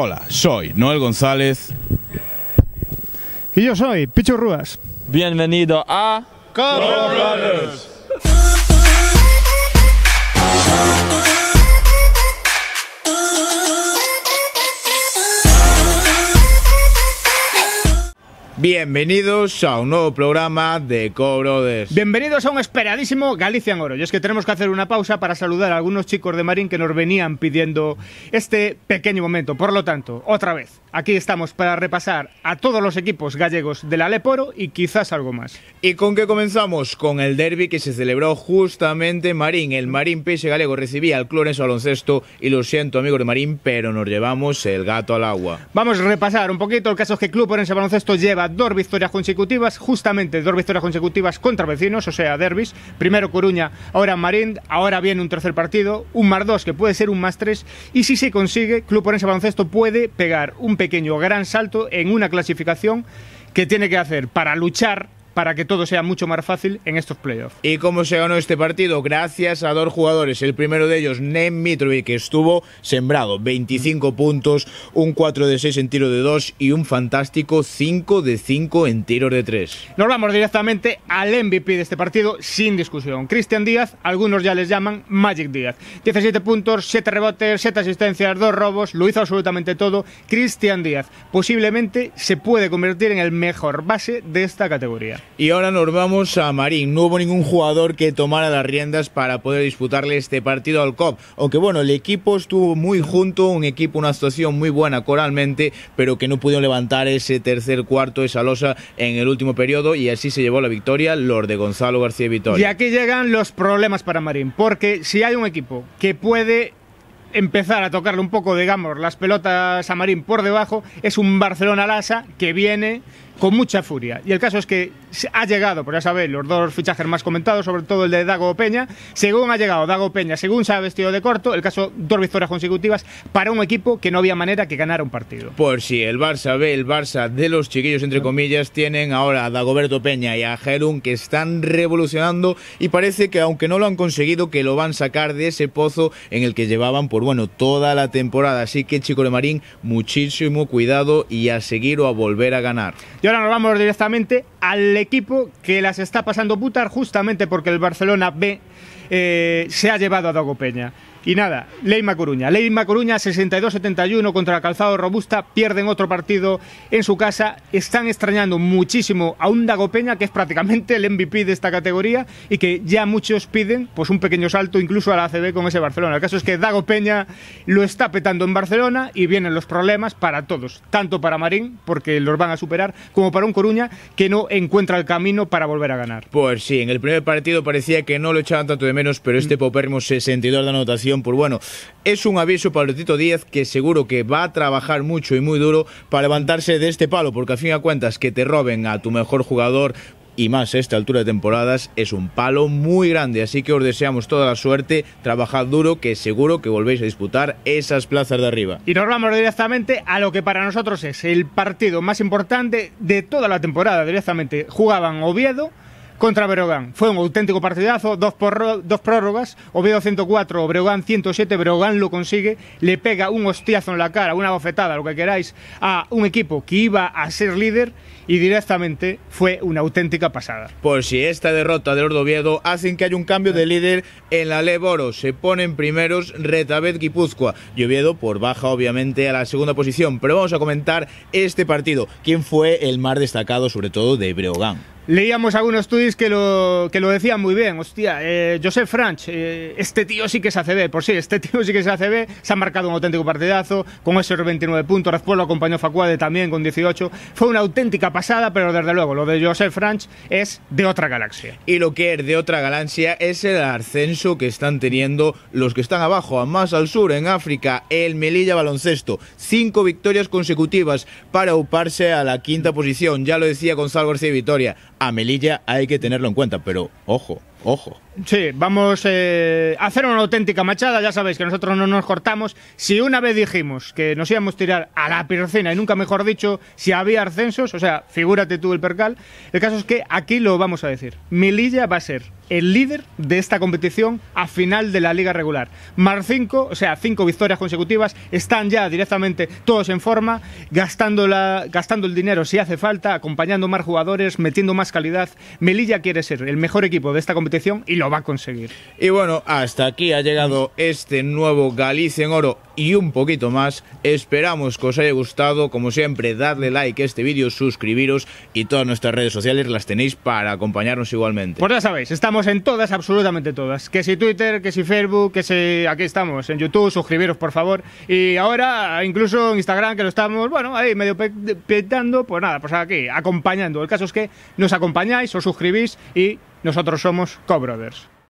Hola, soy Noel González. Y yo soy Picho Rúas. Bienvenido a... Corre Bienvenidos a un nuevo programa de Cobrodes. Bienvenidos a un esperadísimo Galicia en Oro. Y es que tenemos que hacer una pausa para saludar a algunos chicos de Marín que nos venían pidiendo este pequeño momento. Por lo tanto, otra vez, aquí estamos para repasar a todos los equipos gallegos del Aleporo y quizás algo más. ¿Y con qué comenzamos? Con el derby que se celebró justamente Marín. El Marín Pese Galego recibía al Clorenzo Baloncesto y lo siento, amigos de Marín, pero nos llevamos el gato al agua. Vamos a repasar un poquito el caso que Club Orense Baloncesto lleva dos victorias consecutivas, justamente dos victorias consecutivas contra vecinos, o sea, derbis. Primero Coruña, ahora Marín, ahora viene un tercer partido, un más dos que puede ser un más tres. Y si se consigue, Club Orense Baloncesto puede pegar un pequeño gran salto en una clasificación que tiene que hacer para luchar para que todo sea mucho más fácil en estos playoffs. ¿Y cómo se ganó este partido? Gracias a dos jugadores. El primero de ellos, Nem Mitrovic, que estuvo sembrado. 25 puntos, un 4 de 6 en tiro de 2 y un fantástico 5 de 5 en tiro de 3. Nos vamos directamente al MVP de este partido sin discusión. Cristian Díaz, algunos ya les llaman Magic Díaz. 17 puntos, 7 rebotes, 7 asistencias, 2 robos, lo hizo absolutamente todo. Cristian Díaz posiblemente se puede convertir en el mejor base de esta categoría. Y ahora nos vamos a Marín. No hubo ningún jugador que tomara las riendas para poder disputarle este partido al COP. Aunque bueno, el equipo estuvo muy junto, un equipo, una actuación muy buena coralmente, pero que no pudieron levantar ese tercer cuarto, esa losa en el último periodo y así se llevó la victoria los de Gonzalo García Vitoria. Y aquí llegan los problemas para Marín, porque si hay un equipo que puede empezar a tocarle un poco, digamos, las pelotas a Marín por debajo, es un Barcelona-Lasa que viene con mucha furia. Y el caso es que ha llegado, por ya sabéis, los dos fichajes más comentados, sobre todo el de Dago Peña. Según ha llegado Dago Peña, según se ha vestido de corto, el caso dos victorias consecutivas para un equipo que no había manera que ganara un partido. Por pues si el Barça ve el Barça de los chiquillos, entre comillas, tienen ahora a Dagoberto Peña y a Gerun que están revolucionando y parece que aunque no lo han conseguido, que lo van a sacar de ese pozo en el que llevaban por bueno toda la temporada. Así que Chico de Marín, muchísimo cuidado y a seguir o a volver a ganar ahora nos vamos directamente al equipo que las está pasando putar justamente porque el Barcelona B eh, se ha llevado a Dago Peña. Y nada, Leyma Coruña. Leyma Coruña 62-71 contra Calzado Robusta, pierden otro partido en su casa, están extrañando muchísimo a un Dago Peña que es prácticamente el MVP de esta categoría y que ya muchos piden pues un pequeño salto incluso a la ACB con ese Barcelona. El caso es que Dago Peña lo está petando en Barcelona y vienen los problemas para todos, tanto para Marín porque los van a superar como para un Coruña que no encuentra el camino para volver a ganar. Pues sí, en el primer partido parecía que no lo echaban tanto de menos, pero este mm. Popermo 62 de anotación por bueno, Es un aviso para el Tito Díaz que seguro que va a trabajar mucho y muy duro para levantarse de este palo, porque a fin de cuentas que te roben a tu mejor jugador y más a esta altura de temporadas es un palo muy grande, así que os deseamos toda la suerte, trabajad duro que seguro que volvéis a disputar esas plazas de arriba. Y nos vamos directamente a lo que para nosotros es el partido más importante de toda la temporada, directamente jugaban Oviedo contra Breogán. Fue un auténtico partidazo, dos, prórrogas, Oviedo 104, Breogán 107, Breogán lo consigue, le pega un hostiazo en la cara, una bofetada, lo que queráis, a un equipo que iba a ser líder y directamente fue una auténtica pasada. Por pues si esta derrota de del Oviedo hacen que haya un cambio de líder en la Leboro, se ponen primeros Retabet Guipúzcoa y Oviedo por baja obviamente a la segunda posición, pero vamos a comentar este partido, quién fue el más destacado sobre todo de Breogán. Leíamos algunos tweets que lo, que lo decían muy bien. Hostia, eh, Joseph Franch, eh, este tío sí que se hace ACB. Por sí, este tío sí que se hace ACB. Se ha marcado un auténtico partidazo con esos 29 puntos. Después lo acompañó Facuade también con 18. Fue una auténtica pasada, pero desde luego lo de Joseph Franch es de otra galaxia. Y lo que es de otra galaxia es el ascenso que están teniendo los que están abajo, más al sur, en África, el Melilla Baloncesto. Cinco victorias consecutivas para uparse a la quinta posición. Ya lo decía Gonzalo García Vitoria a Melilla hay que tenerlo en cuenta, pero ojo, Ojo. Sí, vamos eh, a hacer una auténtica machada. Ya sabéis que nosotros no nos cortamos. Si una vez dijimos que nos íbamos a tirar a la piscina y nunca mejor dicho, si había ascensos, o sea, figúrate tú el percal. El caso es que aquí lo vamos a decir. Melilla va a ser el líder de esta competición a final de la liga regular. Mar 5, o sea, cinco victorias consecutivas. Están ya directamente todos en forma, gastando el dinero si hace falta, acompañando más jugadores, metiendo más calidad. Melilla quiere ser el mejor equipo de esta competición y lo va a conseguir. Y bueno, hasta aquí ha llegado este nuevo Galicia en Oro y un poquito más. Esperamos que os haya gustado. Como siempre, dadle like a este vídeo, suscribiros y todas nuestras redes sociales las tenéis para acompañarnos igualmente. Pues ya sabéis, estamos en todas, absolutamente todas. Que si Twitter, que si Facebook, que si aquí estamos, en YouTube, suscribiros por favor. Y ahora, incluso en Instagram, que lo estamos, bueno, ahí medio petando, pues nada, pues aquí, acompañando. El caso es que nos acompañáis, os suscribís y nosotros somos co